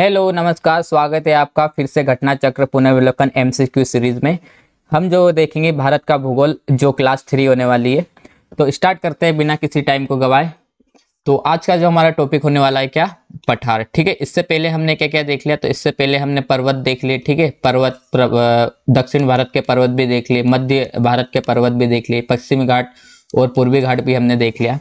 hello नमस्कार स्वागत है आपका फिर से घटना चक्र पुनर्विलोकन एम सीरीज में हम जो देखेंगे भारत का भूगोल जो क्लास थ्री होने वाली है तो स्टार्ट करते हैं बिना किसी टाइम को गवाए तो आज का जो हमारा टॉपिक होने वाला है क्या पठार ठीक है इससे पहले हमने क्या क्या देख लिया तो इससे पहले हमने पर्वत देख लिए ठीक है पर्वत दक्षिण भारत के पर्वत भी देख लिए मध्य भारत के पर्वत भी देख लिए पश्चिमी घाट और पूर्वी घाट भी हमने देख लिया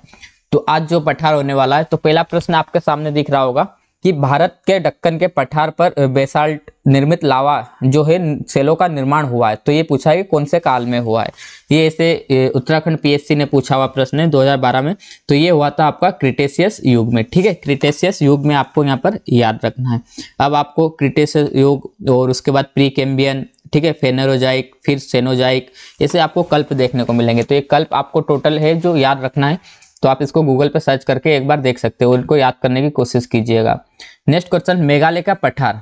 तो आज जो पठार होने वाला है तो पहला प्रश्न आपके सामने दिख रहा होगा कि भारत के डक्कन के पठार पर बेसाल्ट निर्मित लावा जो है सेलो का निर्माण हुआ है तो ये पूछा है कौन से काल में हुआ है ये ऐसे उत्तराखंड पीएससी ने पूछा हुआ प्रश्न है 2012 में तो ये हुआ था आपका क्रिटेशियस युग में ठीक है क्रिटेशियस युग में आपको यहाँ पर याद रखना है अब आपको क्रिटेशियस युग और उसके बाद प्री कैम्बियन ठीक है फेनेरोजाइक फिर सेनोजाइक ऐसे आपको कल्प देखने को मिलेंगे तो ये कल्प आपको टोटल है जो याद रखना है तो आप इसको गूगल पर सर्च करके एक बार देख सकते हो इनको याद करने की कोशिश कीजिएगा नेक्स्ट क्वेश्चन मेघालय का पठार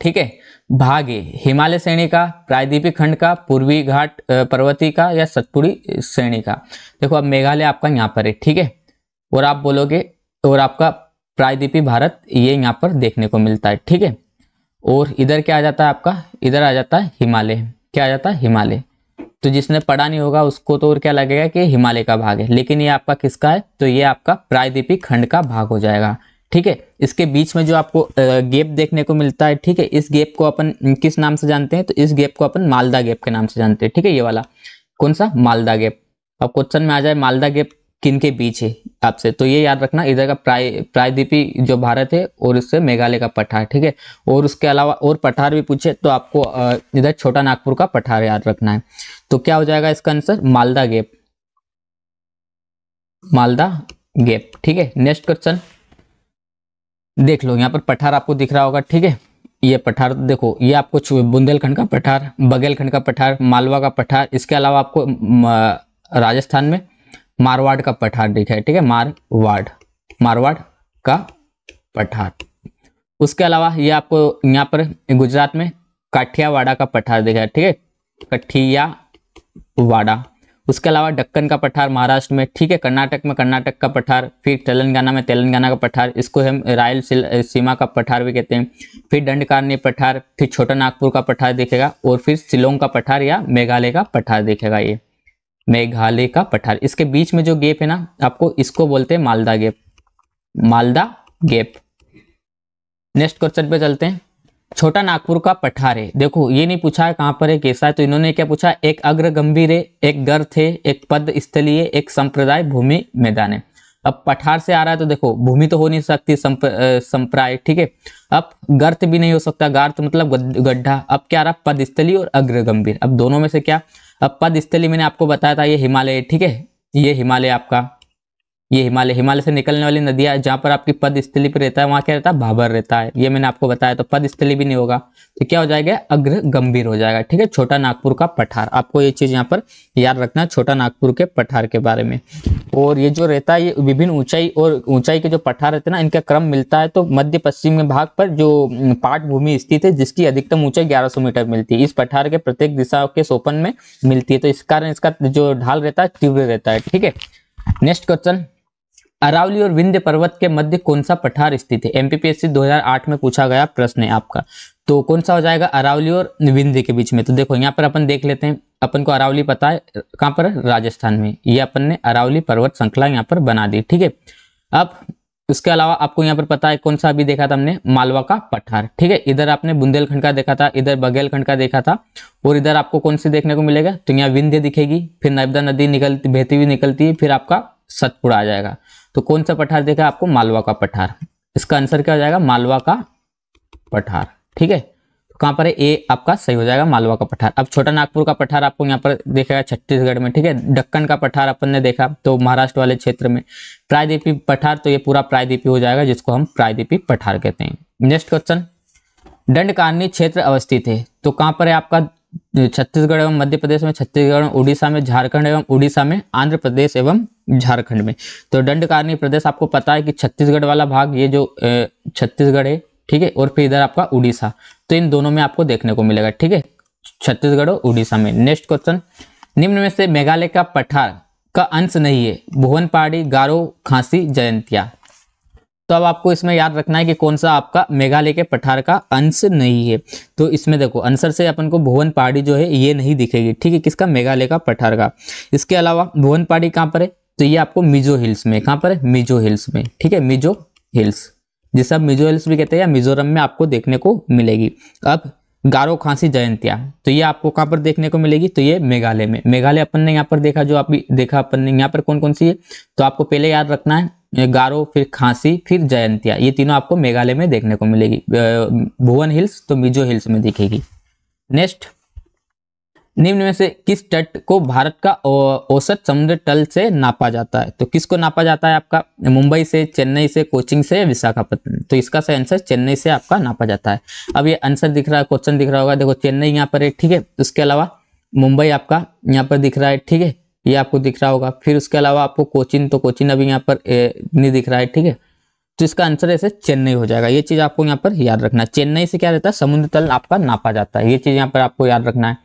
ठीक है भागे हिमालय श्रेणी का प्रायद्वीपी खंड का पूर्वी घाट पर्वती का या सतपुड़ी श्रेणी का देखो अब मेघालय आपका यहाँ पर है ठीक है और आप बोलोगे और आपका प्रायद्वीपी भारत ये यहाँ पर देखने को मिलता है ठीक है और इधर क्या आ जाता है आपका इधर आ जाता है हिमालय क्या आ जाता है हिमालय तो जिसने पढ़ा नहीं होगा उसको तो और क्या लगेगा कि हिमालय का भाग है लेकिन ये आपका किसका है तो ये आपका प्रायद्वीपी खंड का भाग हो जाएगा ठीक है इसके बीच में जो आपको गेप देखने को मिलता है ठीक है इस गेप को अपन किस नाम से जानते हैं तो इस गेप को अपन मालदा गेप के नाम से जानते हैं ठीक है ये वाला कौन सा मालदा गेप अब क्वेश्चन में आ जाए मालदा गेप किन के बीच है आपसे तो ये याद रखना इधर का प्राय प्रायद्वीपी जो भारत है और इससे मेघालय का पठार ठीक है और उसके अलावा और पठार भी पूछे तो आपको इधर छोटा नागपुर का पठार याद रखना है तो क्या हो जाएगा इसका answer Malda gap Malda gap ठीक है नेक्स्ट क्वेश्चन देख लो यहाँ पर पठार आपको दिख रहा होगा ठीक है ये पठार देखो ये आपको बुंदेलखंड का पठार बघेलखंड का पठार मालवा का पठार इसके अलावा आपको राजस्थान में मारवाड़ का पठार लिखा है ठीक है मारवाड़ मारवाड़ का पठार उसके अलावा ये आपको यहाँ पर गुजरात में काठियावाड़ा का पठार दिखा है ठीक है कठियावाड़ा उसके अलावा डक्कन का पठार महाराष्ट्र में ठीक है कर्नाटक में कर्नाटक का पठार फिर तेलंगाना में तेलंगाना का पठार इसको हम रायल सीमा का पठार भी कहते हैं फिर दंडकारण्य पठार फिर छोटा नागपुर का पठार देखेगा और फिर शिलोंग का पठार या मेघालय का पठार देखेगा ये मेघालय का पठार इसके बीच में जो गैप है ना आपको इसको बोलते हैं Malda gap Malda gap next question पे चलते हैं छोटा नागपुर का पठार है देखो ये नहीं पूछा है कहाँ पर है कैसा है तो इन्होंने क्या पूछा एक अग्र गंभीर है एक गर्थ है एक पद स्थलीय एक संप्रदाय भूमि मैदान है अब पठार से आ रहा है तो देखो भूमि तो हो नहीं सकती संप्राय ठीक है अब गर्त भी नहीं हो सकता गर्त मतलब गड्ढा अब क्या आ रहा पद स्थली और अग्र गंभीर अब दोनों में से क्या अब पद स्थली मैंने आपको बताया था ये हिमालय ठीक है ये हिमालय आपका ये हिमालय हिमालय से निकलने वाली नदियां जहां पर आपकी पद स्थली पर रहता है वहाँ क्या रहता है भाबर रहता है ये मैंने आपको बताया तो पद स्थली भी नहीं होगा तो क्या हो जाएगा अग्र गंभीर हो जाएगा ठीक है छोटा नागपुर का पठार आपको ये चीज़ यहाँ पर याद रखना छोटा नागपुर के पठार के बारे में और ये जो रहता है ये विभिन्न ऊंचाई और ऊंचाई के जो पठार रहते हैं ना इनका क्रम मिलता है तो मध्य पश्चिम में भाग पर जो पाठ भूमि स्थित है जिसकी अधिकतम ऊंचाई ग्यारह मीटर मिलती है इस पठार के प्रत्येक दिशा के सोपन में मिलती है तो इस कारण इसका जो ढाल रहता है तीव्र रहता है ठीक है नेक्स्ट क्वेश्चन अरावली और विंध्य पर्वत के मध्य कौन सा पठार स्थित है एमपीपीएससी 2008 में पूछा गया प्रश्न है आपका तो कौन सा हो जाएगा अरावली और विंध्य के बीच में तो देखो यहाँ पर अपन देख लेते हैं अपन को अरावली पता है कहाँ पर राजस्थान में ये अपन ने अरावली पर्वत श्रृंखला यहाँ पर बना दी ठीक है अब उसके अलावा आपको यहाँ पर पता है कौन सा अभी देखा था हमने मालवा का पठार ठीक है इधर आपने बुंदेलखंड का देखा था इधर बघेलखंड का देखा था और इधर आपको कौन सी देखने को मिलेगा तो यहाँ विंध्य दिखेगी फिर नर्मदा नदी निकलती बहती हुई निकलती है फिर आपका सतपुड़ा आ जाएगा तो कौन सा पठार देखा आपको मालवा का पठार इसका आंसर क्या हो जाएगा मालवा का पठार ठीक है तो कहाँ पर है ए आपका सही हो जाएगा मालवा का पठार अब छोटा नागपुर का पठार आपको यहाँ पर देखेगा छत्तीसगढ़ में ठीक है डक्कन का पठार अपन ने देखा तो महाराष्ट्र वाले क्षेत्र में प्रायद्वीपी पठार तो ये पूरा प्रायद्वीपी हो जाएगा जिसको हम प्रायद्वीपी पठार कहते हैं नेक्स्ट क्वेश्चन दंड क्षेत्र अवस्थित है तो कहाँ पर है आपका छत्तीसगढ़ एवं मध्य प्रदेश में छत्तीसगढ़ उड़ीसा में झारखंड एवं उड़ीसा में आंध्र प्रदेश एवं झारखंड में तो दंडकारणी प्रदेश आपको पता है कि छत्तीसगढ़ वाला भाग ये जो छत्तीसगढ़ है ठीक है और फिर इधर आपका उड़ीसा तो इन दोनों में आपको देखने को मिलेगा ठीक है छत्तीसगढ़ और उड़ीसा में नेक्स्ट क्वेश्चन निम्न में से मेघालय का पठार का अंश नहीं है भुवन पहाड़ी गारो खांसी जयंतिया तो अब आपको इसमें याद रखना है कि कौन सा आपका मेघालय के पठार का अंश नहीं है तो इसमें देखो आंसर से अपन को भुवन पहाड़ी जो है ये नहीं दिखेगी ठीक है किसका मेघालय का पठार का इसके अलावा भुवन पहाड़ी कहाँ पर है तो ये आपको मिजो हिल्स में कहाँ पर है मिजो हिल्स में ठीक है मिजो हिल्स जिसे आप मिजो हिल्स भी कहते हैं या मिजोरम में आपको देखने को मिलेगी अब गारो खांसी जयंतिया तो ये आपको कहाँ पर देखने को मिलेगी तो ये मेघालय में मेघालय अपन ने यहाँ पर देखा जो आप देखा अपन ने यहाँ पर कौन कौन सी है तो आपको पहले याद रखना है गारो फिर खांसी फिर जयंतिया ये तीनों आपको मेघालय में देखने को मिलेगी भुवन हिल्स तो मिजो हिल्स में दिखेगी नेक्स्ट निम्न में से किस तट को भारत का औसत समुद्र तल से नापा जाता है तो किसको नापा जाता है आपका मुंबई से चेन्नई से कोचिंग से विशाखापट्टनम तो इसका सही आंसर चेन्नई से आपका नापा जाता है अब ये आंसर दिख रहा है क्वेश्चन दिख रहा होगा देखो चेन्नई यहाँ पर है ठीक है उसके अलावा मुंबई आपका यहाँ पर दिख रहा है ठीक है ये आपको दिख रहा होगा फिर उसके अलावा आपको कोचिन तो कोचिन अभी यहाँ पर नहीं दिख रहा है ठीक है तो इसका आंसर ऐसे चेन्नई हो जाएगा ये चीज़ आपको यहाँ पर याद रखना है चेन्नई से क्या रहता है समुद्र तल आपका नापा जाता है ये चीज़ यहाँ पर आपको याद रखना है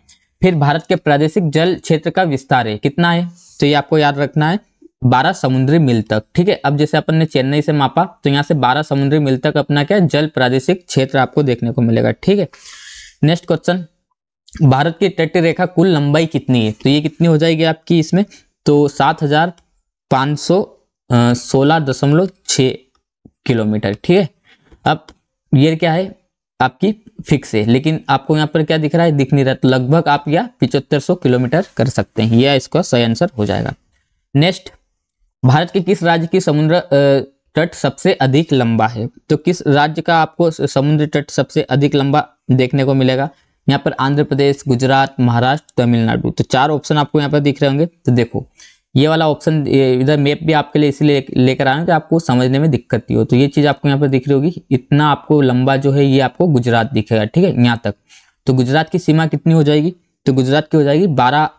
फिर भारत के प्रादेशिक जल क्षेत्र का विस्तार है कितना है तो ये आपको याद रखना है बारह समुद्री मिल तक ठीक है अब जैसे अपन ने चेन्नई से मापा तो यहाँ से बारह समुद्री मिल तक अपना क्या जल प्रादेशिक क्षेत्र आपको देखने को मिलेगा ठीक है नेक्स्ट क्वेश्चन भारत की तट रेखा कुल लंबाई कितनी है तो ये कितनी हो जाएगी आपकी इसमें तो सात हजार पाँच सौ सोलह दशमलव छ किलोमीटर ठीक है अब ये क्या है आपकी फिक्स है लेकिन आपको यहाँ पर क्या दिख रहा है दिख नहीं रहा तो लगभग आप यह पिचहत्तर सौ किलोमीटर कर सकते हैं यह इसका सही आंसर हो जाएगा नेक्स्ट भारत के किस राज्य की समुद्र तट सबसे अधिक लंबा है तो किस राज्य का आपको समुद्र तट सबसे अधिक लंबा देखने को मिलेगा यहाँ पर आंध्र प्रदेश गुजरात महाराष्ट्र तमिलनाडु तो चार ऑप्शन आपको यहाँ पर दिख रहे होंगे तो देखो ये वाला ऑप्शन इधर मैप भी आपके लिए इसीलिए लेकर आया कि आपको समझने में दिक्कत ही हो तो ये चीज़ आपको यहाँ पर दिख रही होगी इतना आपको लंबा जो है ये आपको गुजरात दिखेगा ठीक है यहाँ तक तो गुजरात की सीमा कितनी हो जाएगी तो गुजरात की हो जाएगी बारह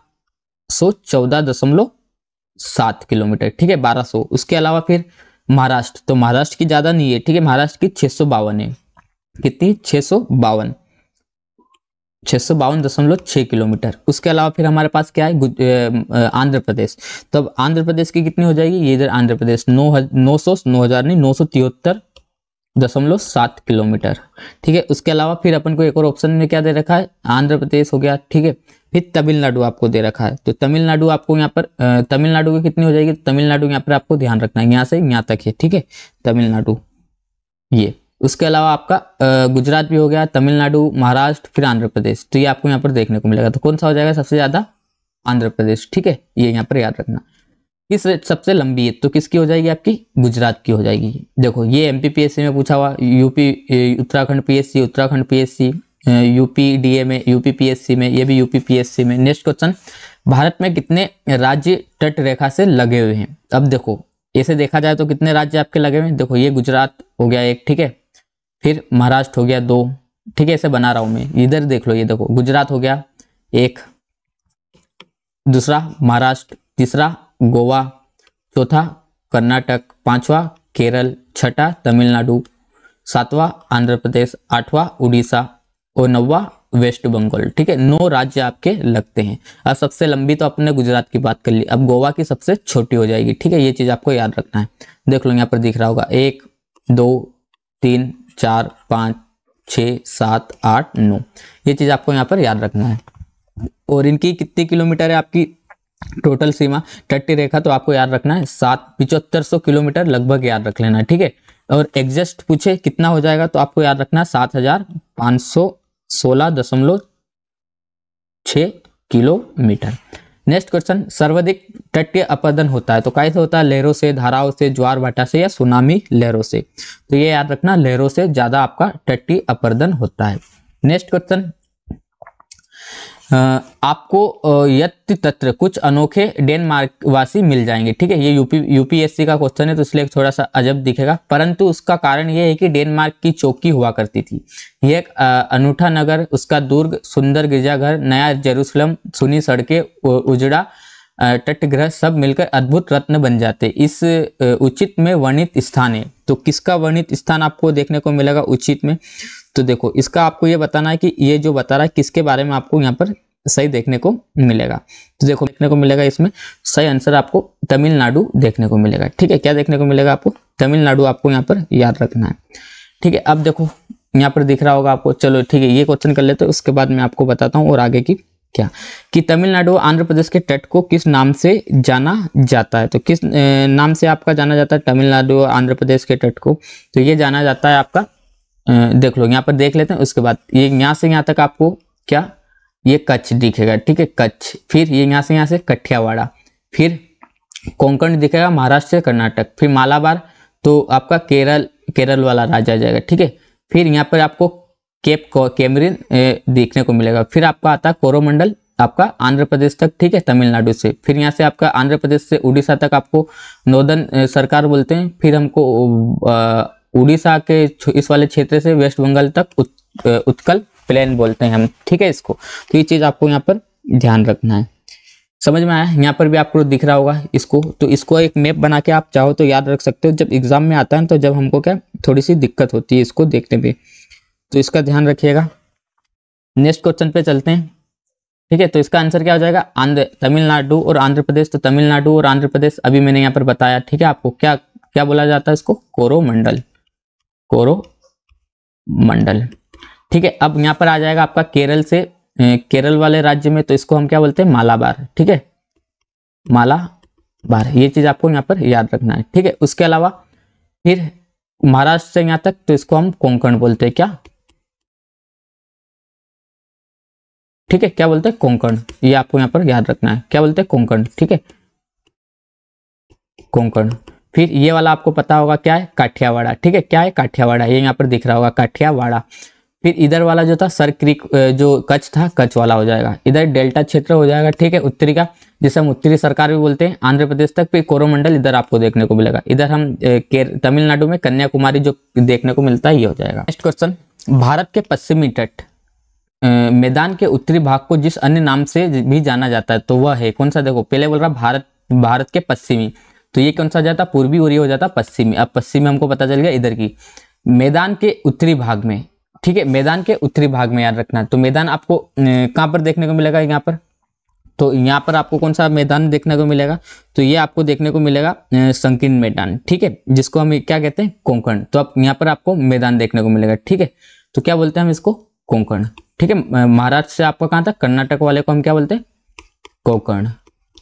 सौ चौदह दशमलव सात किलोमीटर ठीक है बारह सौ उसके अलावा फिर महाराष्ट्र तो महाराष्ट्र की ज़्यादा नहीं है ठीक है महाराष्ट्र की छः सौ बावन है कितनी छः सौ बावन छः सौ बावन दशमलव छः किलोमीटर उसके अलावा फिर हमारे पास क्या है आंध्र प्रदेश तब तो आंध्र प्रदेश की कितनी हो जाएगी ये इधर आंध्र प्रदेश नौ नौ सौ नौ हज़ार नहीं नौ सौ तिहत्तर दशमलव सात किलोमीटर ठीक है उसके अलावा फिर अपन को एक और ऑप्शन में क्या दे रखा है आंध्र प्रदेश हो गया ठीक है फिर तमिलनाडु आपको दे रखा है तो तमिलनाडु आपको यहाँ पर तमिलनाडु की कितनी हो जाएगी तमिलनाडु यहाँ पर आपको ध्यान रखना है यहाँ से यहाँ तक है ठीक है तमिलनाडु ये उसके अलावा आपका गुजरात भी हो गया तमिलनाडु महाराष्ट्र फिर आंध्र प्रदेश तो ये आपको यहाँ पर देखने को मिलेगा तो कौन सा हो जाएगा सबसे ज़्यादा आंध्र प्रदेश ठीक है ये यहाँ पर याद रखना किस सबसे लंबी है तो किसकी हो जाएगी आपकी गुजरात की हो जाएगी देखो ये एम पीएससी में पूछा हुआ UP Uttarakhand P Uttarakhand P UP D में यूपी पी में ये भी यूपी पी में नेक्स्ट क्वेश्चन भारत में कितने राज्य तट रेखा से लगे हुए हैं अब देखो ऐसे देखा जाए तो कितने राज्य आपके लगे हुए हैं देखो ये गुजरात हो गया एक ठीक है फिर महाराष्ट्र हो गया दो ठीक है ऐसे बना रहा हूँ मैं इधर देख लो ये देखो गुजरात हो गया एक दूसरा महाराष्ट्र तीसरा गोवा चौथा कर्नाटक पांचवा केरल छठा तमिलनाडु सातवां आंध्र प्रदेश आठवां उड़ीसा और नौवा वेस्ट बंगाल ठीक है नौ राज्य आपके लगते हैं अब सबसे लंबी तो अपने गुजरात की बात कर ली अब गोवा की सबसे छोटी हो जाएगी ठीक है ये चीज आपको याद रखना है देख लो यहाँ पर दिख रहा होगा एक दो तीन चार पाँच छः सात आठ नौ ये चीज़ आपको यहाँ पर याद रखना है और इनकी कितनी किलोमीटर है आपकी टोटल सीमा टट्टी रेखा तो आपको याद रखना है सात पिचहत्तर सौ किलोमीटर लगभग याद रख लेना ठीक है और एग्जस्ट पूछे कितना हो जाएगा तो आपको याद रखना है सात हजार पाँच सौ सोलह दशमलव छ किलोमीटर नेक्स्ट क्वेश्चन सर्वाधिक तटीय अपर्दन होता है तो कैसे होता है लहरों से धाराओं से ज्वार भाटा से या सुनामी लहरों से तो ये याद रखना लहरों से ज्यादा आपका तटीय अपर्दन होता है नेक्स्ट क्वेश्चन आपको यत्र तत्र कुछ अनोखे डेनमार्क वासी मिल जाएंगे ठीक है ये यूपी यूपीएससी का क्वेश्चन है तो इसलिए थोड़ा सा अजब दिखेगा परंतु उसका कारण यह है कि डेनमार्क की चौकी हुआ करती थी यह एक अनूठा नगर उसका दुर्ग सुंदर गिरजाघर नया जेरूसलम सुनी सड़कें उजड़ा तटग्रह सब मिलकर अद्भुत रत्न बन जाते इस उचित में वर्णित स्थान है तो किसका वर्णित स्थान आपको देखने को मिलेगा उचित में तो देखो इसका आपको ये बताना है कि ये जो बता रहा है किसके बारे में आपको यहाँ पर सही देखने को मिलेगा तो देखो देखने को मिलेगा इसमें सही आंसर आपको तमिलनाडु देखने को मिलेगा ठीक है क्या देखने को मिलेगा आपको तमिलनाडु आपको यहाँ पर याद रखना है ठीक है अब देखो यहाँ पर दिख रहा होगा आपको चलो ठीक है ये क्वेश्चन कर लेते हैं उसके बाद मैं आपको बताता हूँ और आगे की क्या कि तमिलनाडु आंध्र प्रदेश के तट को किस नाम से जाना जाता है तो किस नाम से आपका जाना जाता है तमिलनाडु आंध्र प्रदेश के तट को तो ये जाना जाता है आपका देख लो यहाँ पर देख लेते हैं उसके बाद ये यहाँ से यहाँ तक आपको क्या ये कच्छ दिखेगा ठीक है कच्छ फिर ये यहाँ से यहाँ से कठियावाड़ा फिर कोंकण दिखेगा महाराष्ट्र से कर्नाटक फिर मालाबार तो आपका केरल केरल वाला राज्य आ जाएगा ठीक है फिर यहाँ पर आपको केप कैमरिन देखने को मिलेगा फिर आपका आता है कोरोमंडल आपका आंध्र प्रदेश तक ठीक है तमिलनाडु से फिर यहाँ से आपका आंध्र प्रदेश से उड़ीसा तक आपको नोदन सरकार बोलते हैं फिर हमको उड़ीसा के इस वाले क्षेत्र से वेस्ट बंगाल तक उत, उत्कल प्लेन बोलते हैं हम ठीक है इसको तो ये चीज़ आपको यहाँ पर ध्यान रखना है समझ में आया यहाँ पर भी आपको दिख रहा होगा इसको तो इसको एक मैप बना के आप चाहो तो याद रख सकते हो जब एग्जाम में आता है तो जब हमको क्या थोड़ी सी दिक्कत होती है इसको देखने में तो इसका ध्यान रखिएगा नेक्स्ट क्वेश्चन पे चलते हैं ठीक है तो इसका आंसर क्या हो जाएगा आंध्र तमिलनाडु और आंध्र प्रदेश तो तमिलनाडु और आंध्र प्रदेश अभी मैंने यहाँ पर बताया ठीक है आपको क्या क्या बोला जाता है इसको कोरोमंडल कोरोमंडल ठीक है अब यहाँ पर आ जाएगा आपका केरल से ए, केरल वाले राज्य में तो इसको हम क्या बोलते हैं मालाबार ठीक है मालाबार ये चीज आपको यहाँ पर याद रखना है ठीक है उसके अलावा फिर महाराष्ट्र से यहाँ तक तो इसको हम कोंकण बोलते हैं क्या ठीक है क्या बोलते हैं कोंकण ये आपको यहाँ पर याद रखना है क्या बोलते हैं कोंकण ठीक है कोंकण फिर ये वाला आपको पता होगा क्या है काठियावाड़ा ठीक है क्या है काठियावाड़ा ये यहाँ पर दिख रहा होगा काठियावाड़ा फिर इधर वाला जो था सर क्रिक जो कच्छ था कच्छ वाला हो जाएगा इधर डेल्टा क्षेत्र हो जाएगा ठीक है उत्तरी का जिसे हम उत्तरी सरकार भी बोलते हैं आंध्र प्रदेश तक फिर कोरोमंडल इधर आपको देखने को मिलेगा इधर हम तमिलनाडु में कन्याकुमारी जो देखने को मिलता है ये हो जाएगा नेक्स्ट क्वेश्चन भारत के पश्चिमी तट मैदान के उत्तरी भाग को जिस अन्य नाम से भी जाना जाता है तो वह है कौन सा देखो पहले बोल रहा भारत भारत के पश्चिमी तो ये कौन सा हो जाता पूर्वी और ये हो जाता में अब में हमको पता चल गया इधर की मैदान के उत्तरी भाग में ठीक है मैदान के उत्तरी भाग में याद रखना तो मैदान आपको कहाँ पर देखने को मिलेगा यहाँ पर तो यहाँ पर आपको कौन सा मैदान देखने को मिलेगा तो ये आपको देखने को मिलेगा संकीर्ण मैदान ठीक है जिसको हम क्या कहते हैं कोंकण तो आप यहाँ पर आपको मैदान देखने को मिलेगा ठीक है तो क्या बोलते हैं हम इसको कोंकण ठीक है महाराष्ट्र से आपका कहाँ था कर्नाटक वाले को हम क्या बोलते हैं कोंकण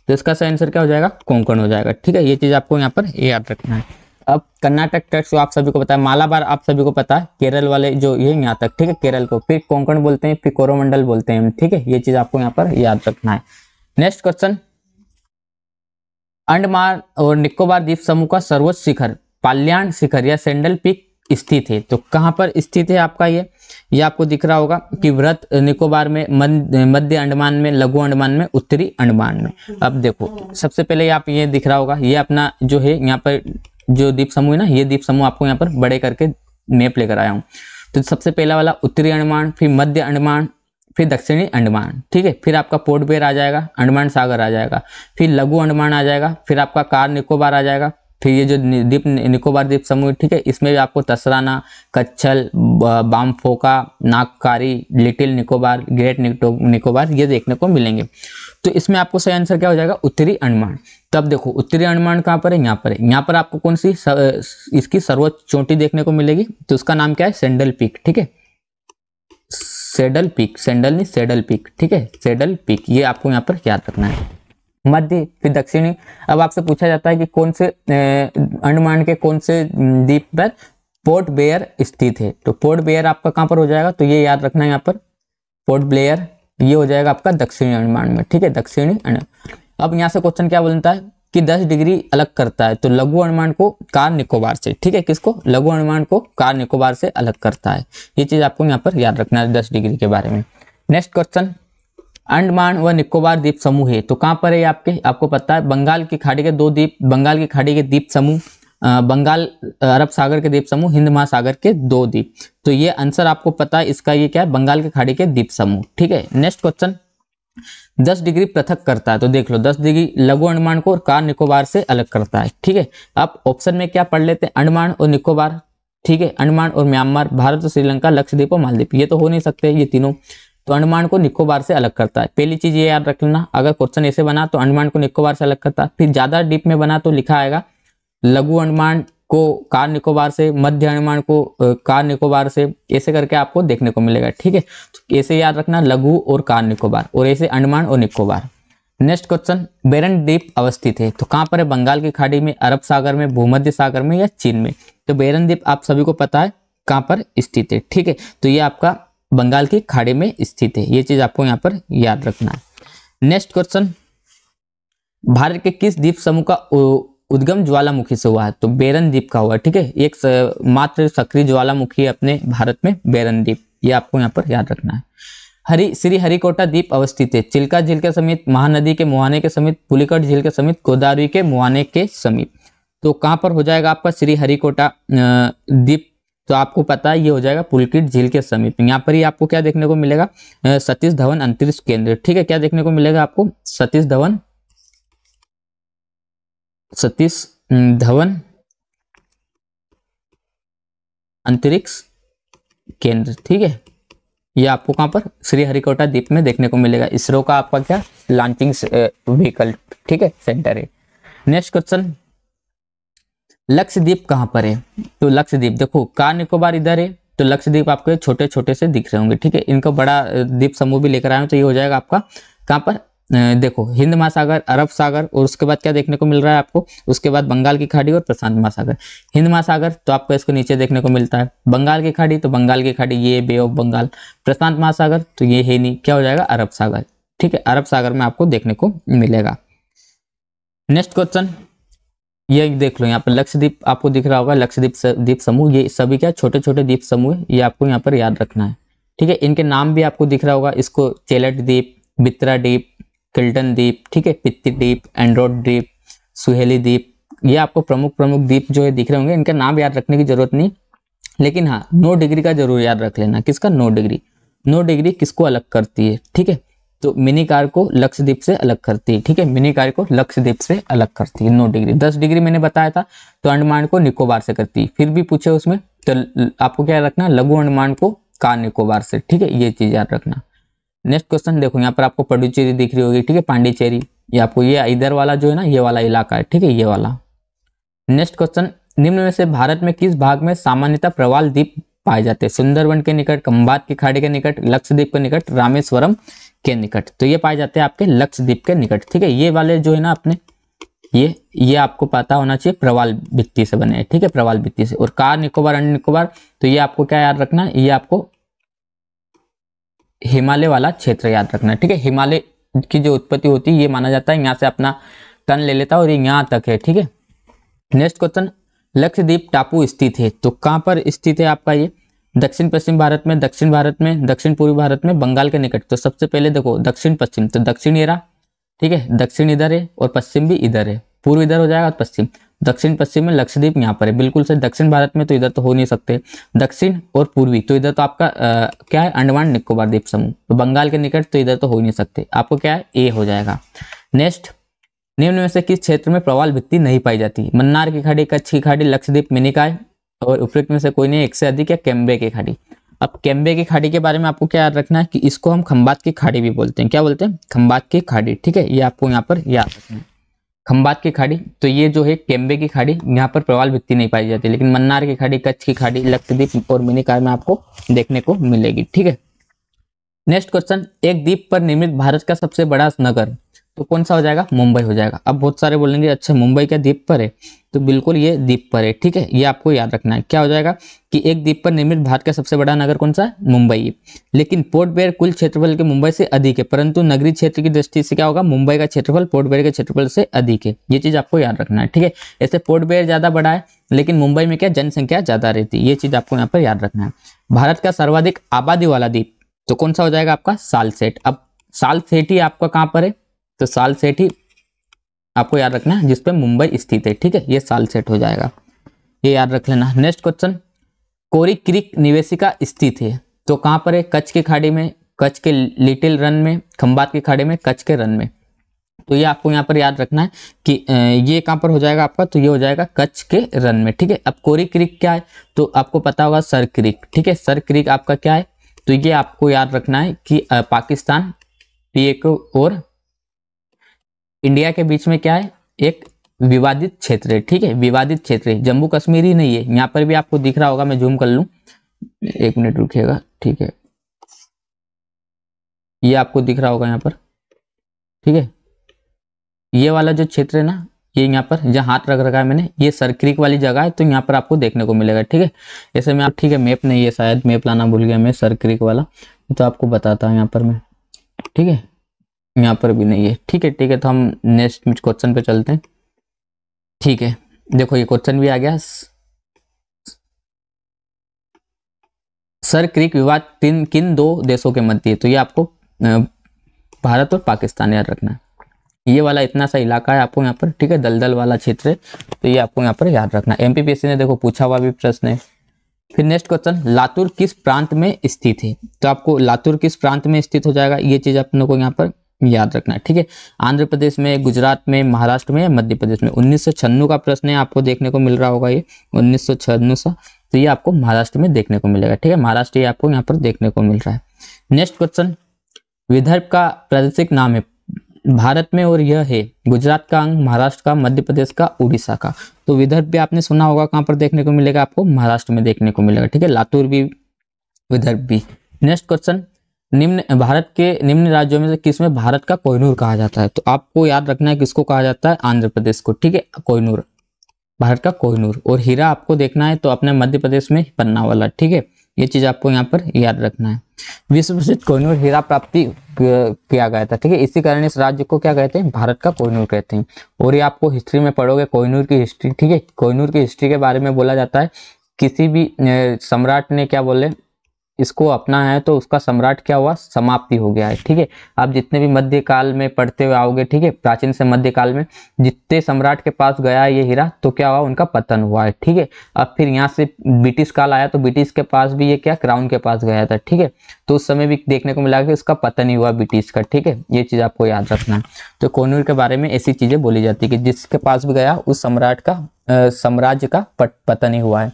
तो इसका सही आंसर क्या हो जाएगा कोंकण हो जाएगा ठीक है ये चीज आपको यहाँ पर याद रखना है अब कर्नाटक टच आप सभी को पता है मालाबार आप सभी को पता है केरल वाले जो ये यहाँ तक ठीक है केरल को फिर कोंकण बोलते हैं फिर कोरोमंडल बोलते हैं ठीक है ये चीज आपको यहाँ पर याद रखना है नेक्स्ट क्वेश्चन अंडमान और निकोबार द्वीप समूह का सर्वोच्च शिखर पाल्याण शिखर या सेंडल पिक स्थित है तो कहाँ पर स्थित है आपका ये ये आपको दिख रहा होगा कि व्रत निकोबार में मध्य अंडमान में लघु अंडमान में उत्तरी अंडमान में अब देखो सबसे पहले आप ये दिख रहा होगा ये अपना जो है यहाँ पर जो द्वीप समूह है ना ये द्वीप समूह आपको यहाँ पर बड़े करके मैप लेकर आया हूँ तो सबसे पहला वाला उत्तरी अंडमान फिर मध्य अंडमान फिर दक्षिणी अंडमान ठीक है फिर आपका पोर्ट बेर आ जाएगा अंडमान सागर आ जाएगा फिर लघु अंडमान आ जाएगा फिर आपका कार निकोबार आ जाएगा फिर ये जो द्वीप निकोबार द्वीप समूह ठीक है इसमें भी आपको तसराना कच्छल बामफोका नागकारी लिटिल निकोबार ग्रेट निकोबार ये देखने को मिलेंगे तो इसमें आपको सही आंसर क्या हो जाएगा उत्तरी अंडमान तब देखो उत्तरी अंडमान कहाँ पर है यहाँ पर है यहाँ पर आपको कौन सी इसकी सर्वोच्च चोटी देखने को मिलेगी तो उसका नाम क्या है सेंडल पीक ठीक है सेडल पीक सेंडल नहीं सेडल पीक ठीक है सेडल पीक ये आपको यहाँ पर याद रखना है मध्य फिर दक्षिणी अब आपसे पूछा जाता है कि कौन से अंडमान के कौन से द्वीप पर पोर्ट बेयर स्थित है तो पोर्ट बेयर आपका कहाँ पर हो जाएगा तो ये याद रखना है यहाँ पर पोर्ट ब्लेयर ये हो जाएगा आपका दक्षिणी अंडमान में ठीक है दक्षिणी अब यहाँ से क्वेश्चन क्या बोलता है कि 10 डिग्री अलग करता है तो लघु अनुमान को कार निकोबार से ठीक है किसको लघु अनुमान को कार निकोबार से अलग करता है ये चीज़ आपको यहाँ पर याद रखना है 10 डिग्री के बारे में नेक्स्ट क्वेश्चन अंडमान व निकोबार द्वीप समूह है तो कहाँ पर है आपके आपको पता है बंगाल की खाड़ी के दो द्वीप बंगाल की खाड़ी के द्वीप समूह बंगाल अरब सागर के द्वीप समूह हिंद महासागर के दो द्वीप तो ये आंसर आपको पता है इसका ये क्या है बंगाल की खाड़ी के द्वीप समूह ठीक है नेक्स्ट क्वेश्चन दस डिग्री पृथक करता है तो देख लो दस डिग्री लघु अंडमान को और कार निकोबार से अलग करता है ठीक है आप ऑप्शन में क्या पढ़ लेते हैं अंडमान और निकोबार ठीक है अंडमान और म्यांमार भारत और श्रीलंका लक्षद्वीप और मालदीप ये तो हो नहीं सकते ये तीनों तो अंडमान को निकोबार से अलग करता है पहली चीज ये याद रख लेना अगर क्वेश्चन ऐसे बना तो अंडमान को निकोबार से अलग करता है फिर ज्यादा डीप में बना तो लिखा आएगा लघु अंडमान को कार निकोबार से मध्य अंडमान को कार निकोबार से ऐसे करके आपको देखने को मिलेगा ठीक है तो ऐसे याद रखना लघु और कार निकोबार और ऐसे अंडमान और निकोबार नेक्स्ट क्वेश्चन बेरन द्वीप अवस्थित है तो कहाँ पर है बंगाल की खाड़ी में अरब सागर में भूमध्य सागर में या चीन में तो बेरन द्वीप आप सभी को पता है कहाँ पर स्थित है ठीक है तो ये आपका बंगाल के खाड़ी में स्थित है ये चीज आपको यहाँ पर याद रखना है नेक्स्ट क्वेश्चन भारत के किस द्वीप समूह का उद्गम ज्वालामुखी से हुआ है तो बेरन द्वीप का हुआ ठीक है एक मात्र सक्रिय ज्वालामुखी है अपने भारत में बेरन द्वीप ये आपको यहाँ पर याद रखना है हरी श्री हरिकोटा द्वीप अवस्थित है चिल्का झील के समीप महानदी के मुहाने के समीप पुलिकट झील के समीप गोदावरी के मुहाने के समीप तो कहाँ पर हो जाएगा आपका श्री हरिकोटा द्वीप तो आपको पता है ये हो जाएगा पुलकिट झील के समीप यहाँ पर ही आपको क्या देखने को मिलेगा सतीश धवन अंतरिक्ष केंद्र ठीक है क्या देखने को मिलेगा आपको सतीश धवन सतीश धवन अंतरिक्ष केंद्र ठीक है ये आपको कहां पर श्रीहरिकोटा द्वीप में देखने को मिलेगा इसरो का आपका क्या लॉन्चिंग व्हीकल ठीक है सेंटर है नेक्स्ट क्वेश्चन लक्षद्वीप कहाँ पर है तो लक्षद्वीप देखो कार निकोबार इधर है तो लक्षद्वीप आपको छोटे छोटे से दिख रहे होंगे ठीक है इनको बड़ा द्वीप समूह भी लेकर आए तो ये हो जाएगा आपका कहाँ पर देखो हिंद महासागर अरब सागर और उसके बाद क्या देखने को मिल रहा है आपको उसके बाद बंगाल की खाड़ी और प्रशांत महासागर हिंद महासागर तो आपको इसको नीचे देखने को मिलता है बंगाल की खाड़ी तो बंगाल की खाड़ी ये बे ऑफ बंगाल प्रशांत महासागर तो ये है नहीं क्या हो जाएगा अरब सागर ठीक है अरब सागर में आपको देखने को मिलेगा नेक्स्ट क्वेश्चन ये देख लो यहाँ पर लक्षद्वीप आपको दिख रहा होगा लक्षद्वीप द्वीप समूह ये सभी क्या छोटे छोटे द्वीप समूह ये आपको यहाँ पर याद रखना है ठीक है इनके नाम भी आपको दिख रहा होगा इसको चेलट द्वीप बित्रा द्वीप किल्टन द्वीप ठीक है पित्ती द्वीप एंड्रोड द्वीप सुहेली द्वीप ये आपको प्रमुख प्रमुख द्वीप जो है दिख रहे होंगे इनका नाम याद रखने की जरूरत नहीं लेकिन हाँ नो डिग्री का जरूर याद रख लेना किसका नो डिग्री नो डिग्री किसको अलग करती है ठीक है तो कार को लक्षद्वीप से अलग करती है ठीक है मिनी कार को लक्षद्वीप से अलग करती है नौ डिग्री दस डिग्री मैंने बताया था तो अंडमान को निकोबार से करती है फिर भी पूछे उसमें तो आपको क्या रखना लघु अंडमान को कार निकोबार से ठीक है ये चीज़ याद रखना नेक्स्ट क्वेश्चन देखो यहाँ पर आपको पडुचेरी दिख रही होगी ठीक है पांडिचेरी ये आपको ये इधर वाला जो है ना ये वाला इलाका है ठीक है ये वाला नेक्स्ट क्वेश्चन निम्न में से भारत में किस भाग में सामान्यता प्रवाल द्वीप पाए जाते हैं सुंदरवन के निकट कंबात की खाड़ी के निकट लक्षद्वीप के निकट रामेश्वरम के निकट तो ये पाए जाते हैं आपके लक्षद्वीप के निकट ठीक है ये वाले जो है ना अपने ये ये आपको पता होना चाहिए प्रवाल वित्तीय से बने हैं ठीक है प्रवाल भित्ति से और कार निकोबार अंड निकोबार तो ये आपको क्या याद रखना ये आपको हिमालय वाला क्षेत्र याद रखना ठीक है हिमालय की जो उत्पत्ति होती है ये माना जाता है यहाँ से अपना टन ले लेता है और ये यहाँ तक है ठीक है नेक्स्ट क्वेश्चन लक्षद्वीप टापू स्थित है तो कहाँ पर स्थित है आपका ये दक्षिण पश्चिम भारत में दक्षिण भारत में दक्षिण पूर्वी भारत में बंगाल के निकट तो सबसे पहले देखो दक्षिण पश्चिम तो दक्षिण ये रहा ठीक है दक्षिण इधर है और पश्चिम भी इधर है पूर्व इधर हो जाएगा और पश्चिम दक्षिण पश्चिम में लक्षद्वीप यहाँ पर है बिल्कुल सही दक्षिण भारत में तो इधर तो हो नहीं सकते दक्षिण और पूर्वी तो इधर तो आपका आ, क्या है अंडमान निकोबार द्वीप समूह तो बंगाल के निकट तो इधर तो हो ही नहीं सकते आपको क्या है ए हो जाएगा नेक्स्ट निम्न में से किस क्षेत्र में प्रवाल भित्ति नहीं पाई जाती मन्नार की खाड़ी कच्छ की खाड़ी लक्षद्वीप मिनिकाय और उपयुक्त में से कोई नहीं एक से अधिक या कैम्बे की खाड़ी अब कैम्बे की खाड़ी के बारे में आपको क्या याद रखना है कि इसको हम खम्बात की खाड़ी भी बोलते हैं क्या बोलते हैं खम्बात की खाड़ी ठीक है ये आपको यहाँ पर याद रखना है खम्बात की खाड़ी तो ये जो है कैम्बे की खाड़ी यहाँ पर प्रवाल व्यक्ति नहीं पाई जाती लेकिन मन्नार की खाड़ी कच्छ की खाड़ी लक्षद्वीप और मिनीकार में आपको देखने को मिलेगी ठीक है नेक्स्ट क्वेश्चन एक द्वीप पर निर्मित भारत का सबसे बड़ा नगर तो कौन सा हो जाएगा मुंबई हो जाएगा अब बहुत सारे बोलेंगे अच्छा मुंबई क्या द्वीप पर है तो बिल्कुल ये द्वीप पर है ठीक है ये आपको याद रखना है क्या हो जाएगा कि एक द्वीप पर निर्मित भारत का सबसे बड़ा नगर कौन सा है मुंबई लेकिन पोर्ट बेयर कुल क्षेत्रफल के मुंबई से अधिक है परंतु नगरीय क्षेत्र की दृष्टि से क्या होगा मुंबई का क्षेत्रफल पोर्टबेयर के क्षेत्रफल से अधिक है ये चीज आपको याद रखना है ठीक है ऐसे पोर्ट बेयर ज्यादा बड़ा है लेकिन मुंबई में क्या जनसंख्या ज्यादा रहती है ये चीज आपको यहाँ पर याद रखना है भारत का सर्वाधिक आबादी वाला द्वीप तो कौन सा हो जाएगा आपका सालसेट अब सालसेट ही आपका कहाँ पर है तो सालसेट ही आपको याद रखना है जिसपे मुंबई स्थित है ठीक है ये साल सेट हो जाएगा ये याद रख लेना नेक्स्ट क्वेश्चन कोरी क्रिक निवेशिका स्थित है तो कहाँ पर है कच्छ की खाड़ी में कच्छ के लिटिल रन में खम्बात की खाड़ी में कच्छ के रन में तो ये आपको यहाँ पर याद रखना है कि ये कहाँ पर हो जाएगा आपका तो ये हो जाएगा कच्छ के रन में ठीक है अब कोरी क्रिक क्या है तो आपको पता होगा सर क्रिक ठीक है सर क्रिक आपका क्या है तो ये आपको याद रखना है कि पाकिस्तान पी और इंडिया के बीच में क्या है एक विवादित क्षेत्र है ठीक है विवादित क्षेत्र है जम्मू कश्मीर ही नहीं है यहाँ पर भी आपको दिख रहा होगा मैं जूम कर लूँ एक मिनट रुकिएगा ठीक है ये आपको दिख रहा होगा यहाँ पर ठीक है ये वाला जो क्षेत्र है ना ये यहाँ पर जहाँ हाथ रख रखा है मैंने ये सरक्रिक वाली जगह है तो यहाँ पर आपको देखने को मिलेगा ठीक है ऐसे में आप ठीक है मैप नहीं है शायद मैप लाना भूल गया मैं सरक्रिक वाला तो आपको बताता हूँ यहाँ पर मैं ठीक है यहाँ पर भी नहीं है ठीक है ठीक है तो हम नेक्स्ट क्वेश्चन पे चलते हैं ठीक है देखो ये क्वेश्चन भी आ गया सर क्रिक विवाद तीन किन दो देशों के मध्य है तो ये आपको भारत और पाकिस्तान याद रखना है ये वाला इतना सा इलाका है आपको यहाँ पर ठीक है दलदल वाला क्षेत्र है तो ये आपको यहाँ पर याद रखना है एमपीपीएससी ने देखो पूछा हुआ भी प्रश्न है फिर नेक्स्ट क्वेश्चन लातूर किस प्रांत में स्थित है तो आपको लातूर किस प्रांत में स्थित हो जाएगा ये चीज आप लोग को यहाँ पर याद रखना है ठीक है आंध्र प्रदेश में गुजरात में महाराष्ट्र में मध्य प्रदेश में उन्नीस का प्रश्न है आपको देखने को मिल रहा होगा ये उन्नीस तो ये आपको महाराष्ट्र में देखने को मिलेगा ठीक है महाराष्ट्र ये आपको यहाँ पर देखने को मिल रहा है नेक्स्ट क्वेश्चन विदर्भ का प्रादेशिक नाम है भारत में और यह है गुजरात का अंग महाराष्ट्र का मध्य प्रदेश का उड़ीसा का तो विदर्भ भी आपने सुना होगा कहाँ पर देखने को मिलेगा आपको महाराष्ट्र में देखने को मिलेगा ठीक है लातूर भी विदर्भ भी नेक्स्ट क्वेश्चन निम्न भारत के निम्न राज्यों में से किस में भारत का कोहिनूर कहा जाता है तो आपको याद रखना है किसको कहा जाता है आंध्र प्रदेश को ठीक है कोहिनूर भारत का कोहिनूर और हीरा आपको देखना है तो अपने मध्य प्रदेश में पन्ना वाला ठीक है ये चीज आपको यहाँ पर याद रखना है विश्व प्रसिद्ध कोहिनूर हीरा प्राप्ति किया गया था ठीक है इसी कारण इस राज्य को क्या कहते हैं भारत का कोहिनूर कहते हैं और ये आपको हिस्ट्री में पढ़ोगे कोहिनूर की हिस्ट्री ठीक है कोहिनूर की हिस्ट्री के बारे में बोला जाता है किसी भी सम्राट ने क्या बोले इसको अपना है तो उसका सम्राट क्या हुआ समाप्ति हो गया है ठीक है आप जितने भी मध्यकाल में पढ़ते हुए आओगे ठीक है प्राचीन से मध्यकाल में जितने सम्राट के पास गया ये हीरा तो क्या हुआ उनका पतन हुआ है ठीक है अब फिर यहाँ से ब्रिटिश काल आया तो ब्रिटिश के पास भी ये क्या क्राउन के पास गया था ठीक है तो उस समय भी देखने को मिला कि उसका पतन ही हुआ ब्रिटिश का ठीक है ये चीज़ आपको याद रखना है तो कोनूर के बारे में ऐसी चीज़ें बोली जाती है कि जिसके पास भी गया उस सम्राट का साम्राज्य का पतन ही हुआ है